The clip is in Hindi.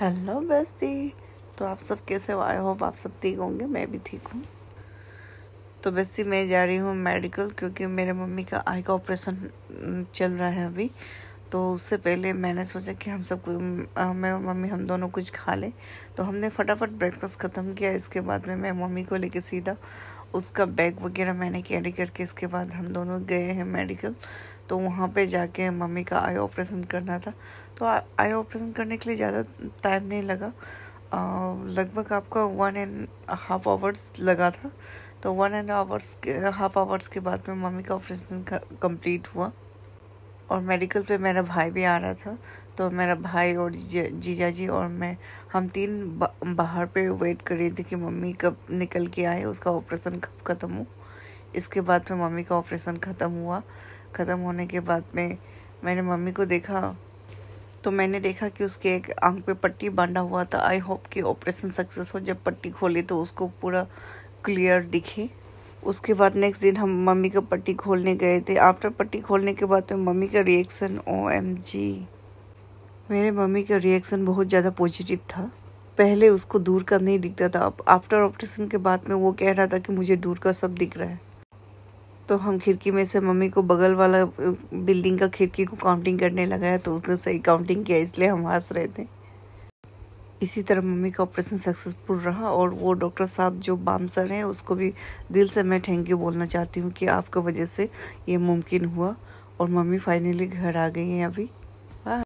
हेलो बेस्ती तो आप सब कैसे हो आई होप आप सब ठीक होंगे मैं भी ठीक हूँ तो बेस्ती मैं जा रही हूँ मेडिकल क्योंकि मेरे मम्मी का आई का ऑपरेशन चल रहा है अभी तो उससे पहले मैंने सोचा कि हम सब मैं मम्मी हम दोनों कुछ खा लें तो हमने फटाफट ब्रेकफास्ट ख़त्म किया इसके बाद में मैं मम्मी को लेके सीधा उसका बैग वगैरह मैंने कैरी करके इसके बाद हम दोनों गए हैं मेडिकल तो वहाँ पे जाके मम्मी का आई ऑपरेशन करना था तो आई ऑपरेशन करने के लिए ज़्यादा टाइम नहीं लगा लगभग आपका वन एंड हाफ आवर्स लगा था तो one and hours half hours के बाद में मम्मी का ऑपरेशन कंप्लीट हुआ और मेडिकल पे मेरा भाई भी आ रहा था तो मेरा भाई और जीजा जी और मैं हम तीन बाहर पे वेट कर रहे थे कि मम्मी कब निकल के आए उसका ऑपरेशन कब ख़त्म हो इसके बाद में मम्मी का ऑपरेशन ख़त्म हुआ ख़त्म होने के बाद में मैंने मम्मी को देखा तो मैंने देखा कि उसके एक आंख पे पट्टी बांधा हुआ था आई होप कि ऑपरेशन सक्सेस हो जब पट्टी खोली तो उसको पूरा क्लियर दिखे उसके बाद नेक्स्ट दिन हम मम्मी का पट्टी खोलने गए थे आफ्टर पट्टी खोलने के बाद में मम्मी का रिएक्शन ओ एम जी मेरे मम्मी का रिएक्शन बहुत ज़्यादा पॉजिटिव था पहले उसको दूर का नहीं दिखता था अब आफ्टर ऑपरेशन के बाद में वो कह रहा था कि मुझे दूर का सब दिख रहा है तो हम खिड़की में से मम्मी को बगल वाला बिल्डिंग का खिड़की को काउंटिंग करने लगाया तो उसने सही काउंटिंग किया इसलिए हम हंस रहे थे इसी तरह मम्मी का ऑपरेशन सक्सेसफुल रहा और वो डॉक्टर साहब जो बाम सर हैं उसको भी दिल से मैं थैंक यू बोलना चाहती हूँ कि आपकी वजह से ये मुमकिन हुआ और मम्मी फाइनली घर आ गई हैं अभी